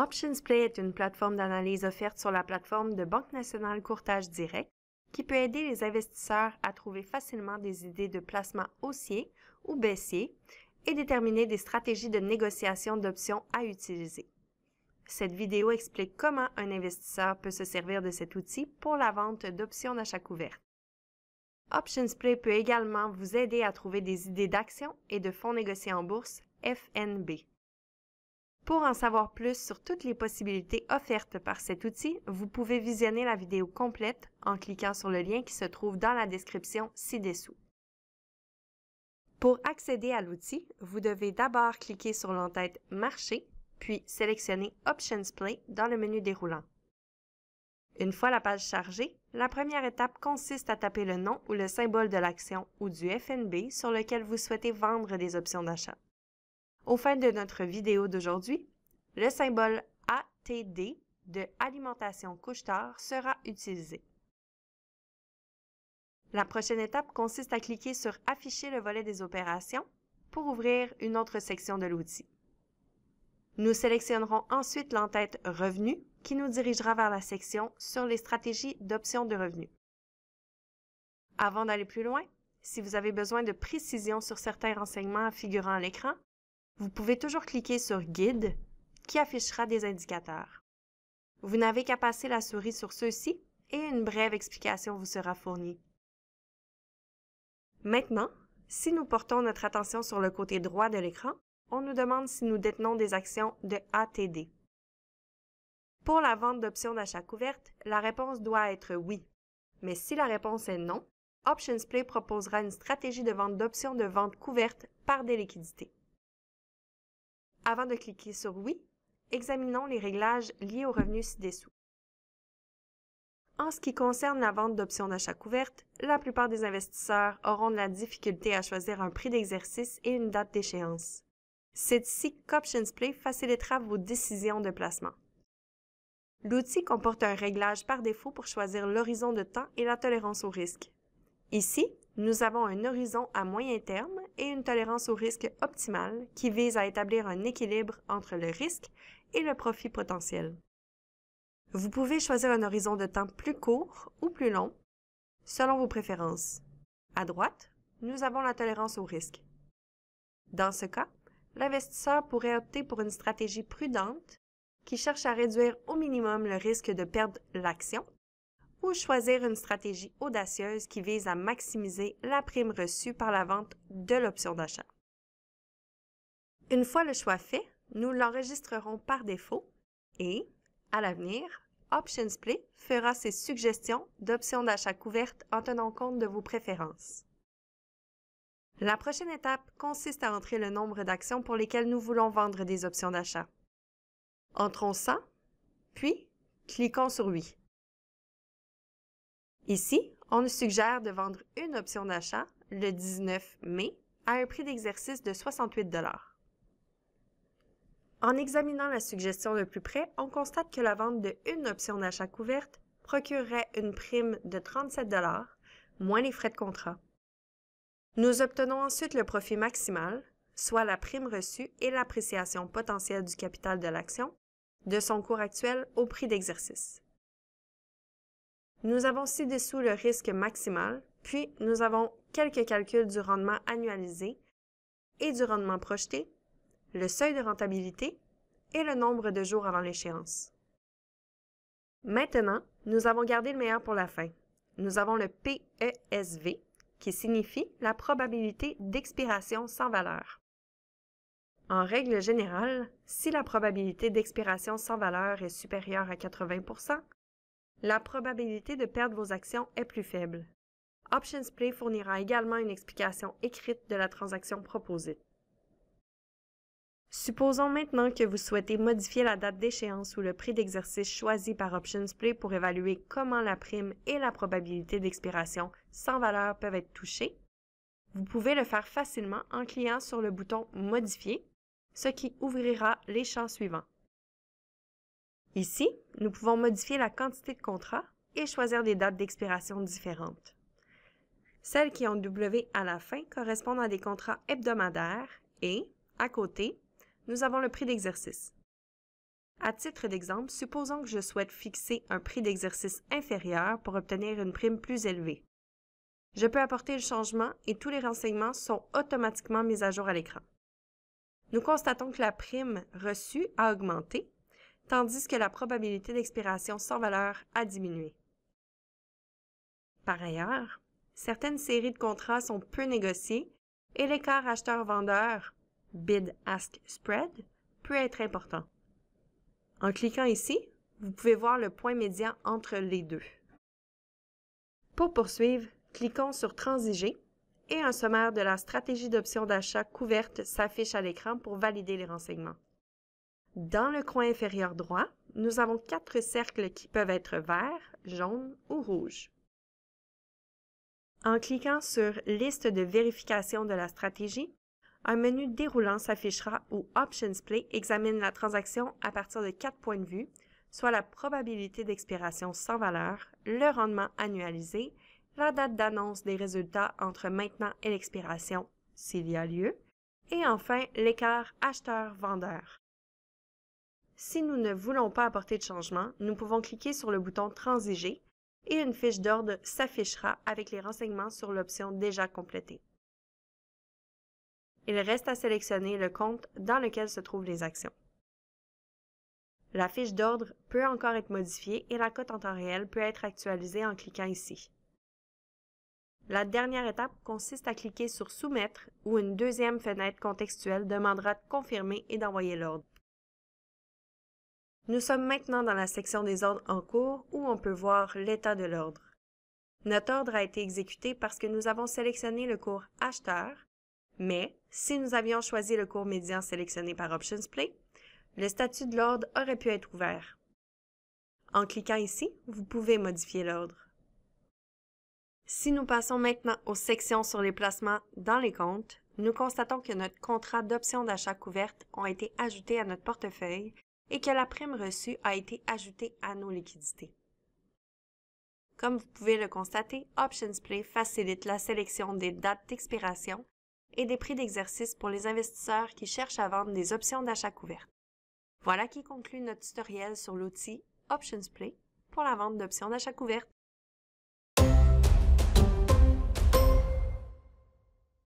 OptionsPlay est une plateforme d'analyse offerte sur la plateforme de Banque nationale Courtage Direct qui peut aider les investisseurs à trouver facilement des idées de placement haussier ou baissiers et déterminer des stratégies de négociation d'options à utiliser. Cette vidéo explique comment un investisseur peut se servir de cet outil pour la vente d'options d'achat ouverte. OptionsPlay peut également vous aider à trouver des idées d'actions et de fonds négociés en bourse FNB. Pour en savoir plus sur toutes les possibilités offertes par cet outil, vous pouvez visionner la vidéo complète en cliquant sur le lien qui se trouve dans la description ci-dessous. Pour accéder à l'outil, vous devez d'abord cliquer sur l'entête Marché, puis sélectionner Options Play dans le menu déroulant. Une fois la page chargée, la première étape consiste à taper le nom ou le symbole de l'action ou du FNB sur lequel vous souhaitez vendre des options d'achat. Au fin de notre vidéo d'aujourd'hui, le symbole ATD de alimentation couche-tard sera utilisé. La prochaine étape consiste à cliquer sur Afficher le volet des opérations pour ouvrir une autre section de l'outil. Nous sélectionnerons ensuite l'entête Revenus qui nous dirigera vers la section sur les stratégies d'options de revenus. Avant d'aller plus loin, si vous avez besoin de précisions sur certains renseignements figurant à l'écran, vous pouvez toujours cliquer sur Guide qui affichera des indicateurs. Vous n'avez qu'à passer la souris sur ceux-ci et une brève explication vous sera fournie. Maintenant, si nous portons notre attention sur le côté droit de l'écran, on nous demande si nous détenons des actions de ATD. Pour la vente d'options d'achat couverte, la réponse doit être oui. Mais si la réponse est non, OptionsPlay proposera une stratégie de vente d'options de vente couverte par des liquidités. Avant de cliquer sur Oui, examinons les réglages liés aux revenus ci-dessous. En ce qui concerne la vente d'options d'achat couvertes, la plupart des investisseurs auront de la difficulté à choisir un prix d'exercice et une date d'échéance. C'est ici qu'Options Play facilitera vos décisions de placement. L'outil comporte un réglage par défaut pour choisir l'horizon de temps et la tolérance au risque. Ici, nous avons un horizon à moyen terme et une tolérance au risque optimale qui vise à établir un équilibre entre le risque et le profit potentiel. Vous pouvez choisir un horizon de temps plus court ou plus long, selon vos préférences. À droite, nous avons la tolérance au risque. Dans ce cas, l'investisseur pourrait opter pour une stratégie prudente qui cherche à réduire au minimum le risque de perdre l'action ou choisir une stratégie audacieuse qui vise à maximiser la prime reçue par la vente de l'option d'achat. Une fois le choix fait, nous l'enregistrerons par défaut et, à l'avenir, OptionsPlay fera ses suggestions d'options d'achat couvertes en tenant compte de vos préférences. La prochaine étape consiste à entrer le nombre d'actions pour lesquelles nous voulons vendre des options d'achat. Entrons ça, puis cliquons sur Oui. Ici, on nous suggère de vendre une option d'achat le 19 mai à un prix d'exercice de 68 En examinant la suggestion de plus près, on constate que la vente de une option d'achat couverte procurerait une prime de 37 moins les frais de contrat. Nous obtenons ensuite le profit maximal, soit la prime reçue et l'appréciation potentielle du capital de l'action, de son cours actuel au prix d'exercice. Nous avons ci-dessous le risque maximal, puis nous avons quelques calculs du rendement annualisé et du rendement projeté, le seuil de rentabilité et le nombre de jours avant l'échéance. Maintenant, nous avons gardé le meilleur pour la fin. Nous avons le PESV, qui signifie la probabilité d'expiration sans valeur. En règle générale, si la probabilité d'expiration sans valeur est supérieure à 80 la probabilité de perdre vos actions est plus faible. OptionsPlay fournira également une explication écrite de la transaction proposée. Supposons maintenant que vous souhaitez modifier la date d'échéance ou le prix d'exercice choisi par OptionsPlay pour évaluer comment la prime et la probabilité d'expiration sans valeur peuvent être touchées. Vous pouvez le faire facilement en cliquant sur le bouton Modifier, ce qui ouvrira les champs suivants. Ici, nous pouvons modifier la quantité de contrats et choisir des dates d'expiration différentes. Celles qui ont W à la fin correspondent à des contrats hebdomadaires et, à côté, nous avons le prix d'exercice. À titre d'exemple, supposons que je souhaite fixer un prix d'exercice inférieur pour obtenir une prime plus élevée. Je peux apporter le changement et tous les renseignements sont automatiquement mis à jour à l'écran. Nous constatons que la prime reçue a augmenté tandis que la probabilité d'expiration sans valeur a diminué. Par ailleurs, certaines séries de contrats sont peu négociées et l'écart acheteur-vendeur, bid-ask spread, peut être important. En cliquant ici, vous pouvez voir le point médian entre les deux. Pour poursuivre, cliquons sur Transiger et un sommaire de la stratégie d'option d'achat couverte s'affiche à l'écran pour valider les renseignements. Dans le coin inférieur droit, nous avons quatre cercles qui peuvent être verts, jaunes ou rouges. En cliquant sur Liste de vérification de la stratégie, un menu déroulant s'affichera où Options Play examine la transaction à partir de quatre points de vue, soit la probabilité d'expiration sans valeur, le rendement annualisé, la date d'annonce des résultats entre maintenant et l'expiration, s'il y a lieu, et enfin l'écart acheteur-vendeur. Si nous ne voulons pas apporter de changement, nous pouvons cliquer sur le bouton Transiger et une fiche d'ordre s'affichera avec les renseignements sur l'option déjà complétée. Il reste à sélectionner le compte dans lequel se trouvent les actions. La fiche d'ordre peut encore être modifiée et la cote en temps réel peut être actualisée en cliquant ici. La dernière étape consiste à cliquer sur Soumettre où une deuxième fenêtre contextuelle demandera de confirmer et d'envoyer l'ordre. Nous sommes maintenant dans la section des ordres en cours où on peut voir l'état de l'ordre. Notre ordre a été exécuté parce que nous avons sélectionné le cours acheteur, mais si nous avions choisi le cours médian sélectionné par Options Play, le statut de l'ordre aurait pu être ouvert. En cliquant ici, vous pouvez modifier l'ordre. Si nous passons maintenant aux sections sur les placements dans les comptes, nous constatons que notre contrat d'options d'achat couverte ont été ajoutés à notre portefeuille et que la prime reçue a été ajoutée à nos liquidités. Comme vous pouvez le constater, OptionsPlay facilite la sélection des dates d'expiration et des prix d'exercice pour les investisseurs qui cherchent à vendre des options d'achat couvertes. Voilà qui conclut notre tutoriel sur l'outil OptionsPlay pour la vente d'options d'achat couvertes.